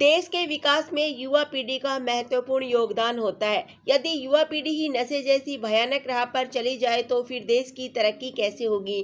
देश के विकास में युवा पीढ़ी का महत्वपूर्ण योगदान होता है यदि युवा पीढ़ी ही नशे जैसी भयानक राह पर चली जाए तो फिर देश की तरक्की कैसे होगी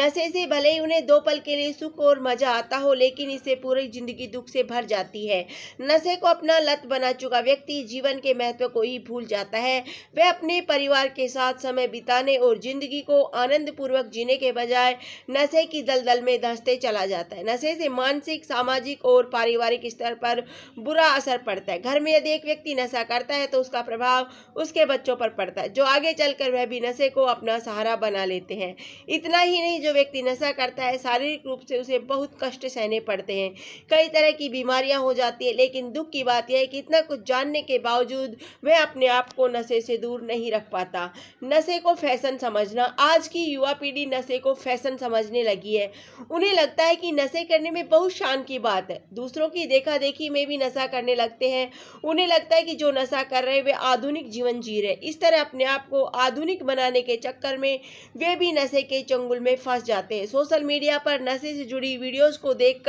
नशे से भले ही उन्हें दो पल के लिए सुख और मजा आता हो लेकिन इससे पूरी जिंदगी दुख से भर जाती है नशे को अपना लत बना चुका व्यक्ति जीवन के महत्व को ही भूल जाता है वह अपने परिवार के साथ समय बिताने और जिंदगी को आनंद पूर्वक जीने के बजाय नशे की दलदल में धंसते चला जाता है नशे से मानसिक सामाजिक और पारिवारिक स्तर पर पर बुरा असर पड़ता है घर में यदि एक व्यक्ति नशा करता है तो उसका प्रभाव उसके बच्चों पर पड़ता है जो आगे चलकर वह भी नशे को अपना सहारा बना लेते हैं इतना ही नहीं जो व्यक्ति नशा करता है शारीरिक रूप से उसे बहुत कष्ट सहने पड़ते हैं कई तरह की बीमारियां हो जाती है लेकिन दुख की बात यह है कि इतना कुछ जानने के बावजूद वह अपने आप को नशे से दूर नहीं रख पाता नशे को फैशन समझना आज की युवा पीढ़ी नशे को फैशन समझने लगी है उन्हें लगता है कि नशे करने में बहुत शान की बात है दूसरों की देखा देखी गृहस्थी में भी नशा करने लगते हैं उन्हें लगता है कि जो नशा कर रहे हैं वे आधुनिक जीवन जी रहे इस तरह अपने आप को आधुनिक बनाने के चक्कर में वे भी नशे के चंगुल में फंस जाते हैं सोशल मीडिया पर नशे से जुड़ी वीडियोज़ को देख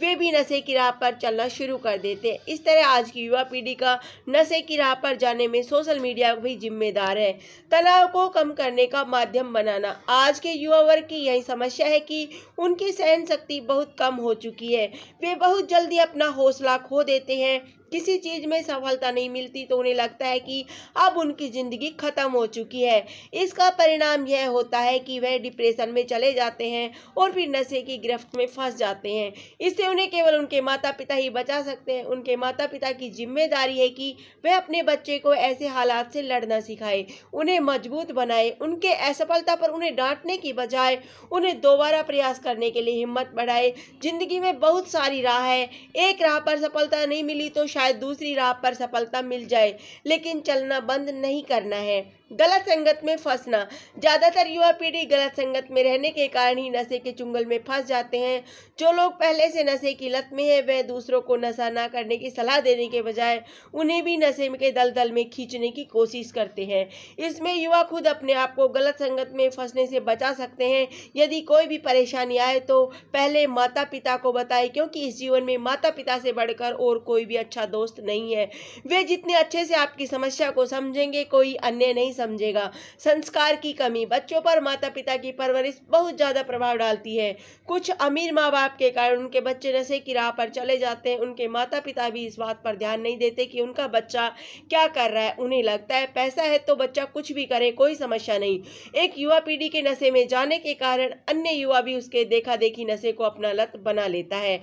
वे भी नशे की राह पर चलना शुरू कर देते हैं इस तरह आज की युवा पीढ़ी का नशे की राह पर जाने में सोशल मीडिया भी जिम्मेदार है तनाव को कम करने का माध्यम बनाना आज के युवा वर्ग की यही समस्या है कि उनकी सहन शक्ति बहुत कम हो चुकी है वे बहुत जल्दी अपना हौसला खो देते हैं किसी चीज़ में सफलता नहीं मिलती तो उन्हें लगता है कि अब उनकी ज़िंदगी ख़त्म हो चुकी है इसका परिणाम यह होता है कि वह डिप्रेशन में चले जाते हैं और फिर नशे की गिरफ्त में फंस जाते हैं इससे उन्हें केवल उनके माता पिता ही बचा सकते हैं उनके माता पिता की जिम्मेदारी है कि वह अपने बच्चे को ऐसे हालात से लड़ना सिखाए उन्हें मजबूत बनाए उनके असफलता पर उन्हें डांटने की बजाय उन्हें दोबारा प्रयास करने के लिए हिम्मत बढ़ाए ज़िंदगी में बहुत सारी राह है एक राह पर सफलता नहीं मिली तो शायद दूसरी राह पर सफलता मिल जाए लेकिन चलना बंद नहीं करना है गलत संगत में फंसना ज़्यादातर युवा पीढ़ी गलत संगत में रहने के कारण ही नशे के चुंगल में फंस जाते हैं जो लोग पहले से नशे की लत में है वह दूसरों को नशा ना करने की सलाह देने के बजाय उन्हें भी नशे के दलदल में खींचने की कोशिश करते हैं इसमें युवा खुद अपने आप को गलत संगत में फंसने से बचा सकते हैं यदि कोई भी परेशानी आए तो पहले माता पिता को बताए क्योंकि इस जीवन में माता पिता से बढ़कर और कोई भी अच्छा दोस्त नहीं है वे जितने अच्छे से आपकी समस्या को समझेंगे कोई अन्य नहीं समझेगा संस्कार की कमी बच्चों पर माता पिता की परवरिश बहुत ज़्यादा प्रभाव डालती है कुछ अमीर माँ बाप के कारण उनके बच्चे नशे की राह पर चले जाते हैं उनके माता पिता भी इस बात पर ध्यान नहीं देते कि उनका बच्चा क्या कर रहा है उन्हें लगता है पैसा है तो बच्चा कुछ भी करे कोई समस्या नहीं एक युवा पीढ़ी के नशे में जाने के कारण अन्य युवा भी उसके देखा देखी नशे को अपना लत बना लेता है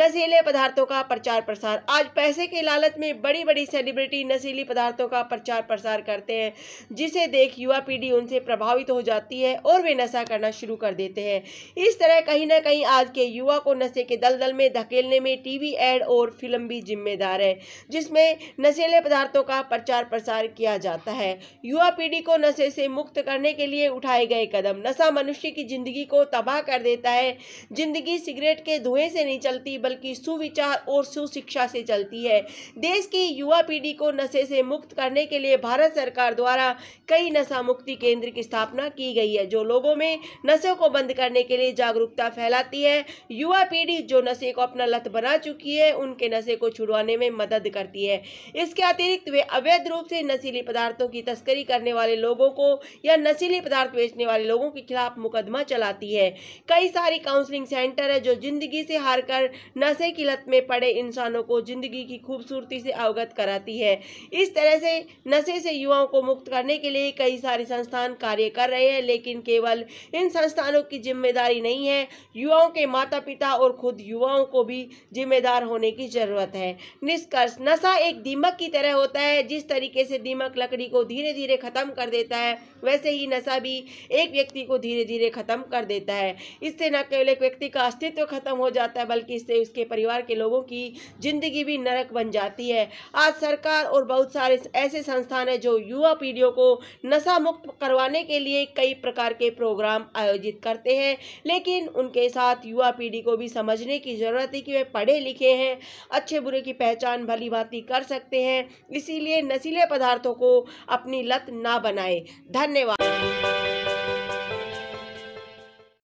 नशीले पदार्थों का प्रचार प्रसार आज पैसे के लालच में बड़ी बड़ी सेलिब्रिटी नशीली पदार्थों का प्रचार प्रसार करते हैं जिसे देख युवा पीढ़ी उनसे प्रभावित हो जाती है और वे नशा करना शुरू कर देते हैं इस तरह कहीं ना कहीं आज के युवा को नशे के दलदल में धकेलने में टीवी एड और फिल्म भी जिम्मेदार है जिसमें नशीले पदार्थों का प्रचार प्रसार किया जाता है युवा पीढ़ी को नशे से मुक्त करने के लिए उठाए गए कदम नशा मनुष्य की जिंदगी को तबाह कर देता है जिंदगी सिगरेट के धुएं से नहीं चलती बल्कि सुविचार और सुशिक्षा से चलती है देश की युवा पीढ़ी को नशे से मुक्त करने के लिए भारत सरकार द्वारा कई नशा मुक्ति केंद्र की स्थापना की गई है जो लोगों में नशे को बंद करने के लिए जागरूकता फैलाती है युवा पीढ़ी जो नशे को अपना लत बना चुकी है उनके नशे को छुड़वाने में मदद करती है इसके अतिरिक्त वे अवैध रूप से नशीली पदार्थों की तस्करी करने वाले लोगों को या नशीले पदार्थ बेचने वाले लोगों के खिलाफ मुकदमा चलाती है कई सारी काउंसलिंग सेंटर है जो जिंदगी से हार कर नशे की लत में पड़े इंसानों को जिंदगी की खूबसूरती से अवगत कराती है इस तरह से नशे से युवाओं को मुक्त करने के लिए कई सारे संस्थान कार्य कर रहे हैं लेकिन केवल इन संस्थानों की जिम्मेदारी नहीं है युवाओं के माता पिता और खुद युवाओं को भी जिम्मेदार होने की ज़रूरत है निष्कर्ष नशा एक दीमक की तरह होता है जिस तरीके से दीमक लकड़ी को धीरे धीरे ख़त्म कर देता है वैसे ही नशा भी एक व्यक्ति को धीरे धीरे ख़त्म कर देता है इससे न केवल एक व्यक्ति का अस्तित्व खत्म हो जाता है बल्कि इससे उसके परिवार के लोगों की ज़िंदगी भी नरक बन जाती है आज सरकार और बहुत सारे ऐसे संस्थान है जो युवा पीढ़ियों को नशा मुक्त करवाने के लिए कई प्रकार के प्रोग्राम आयोजित करते हैं लेकिन उनके साथ युवा पीढ़ी को भी समझने की ज़रूरत है कि वे पढ़े लिखे हैं अच्छे बुरे की पहचान भली भांति कर सकते हैं इसीलिए नशीले पदार्थों को अपनी लत ना बनाए धन्यवाद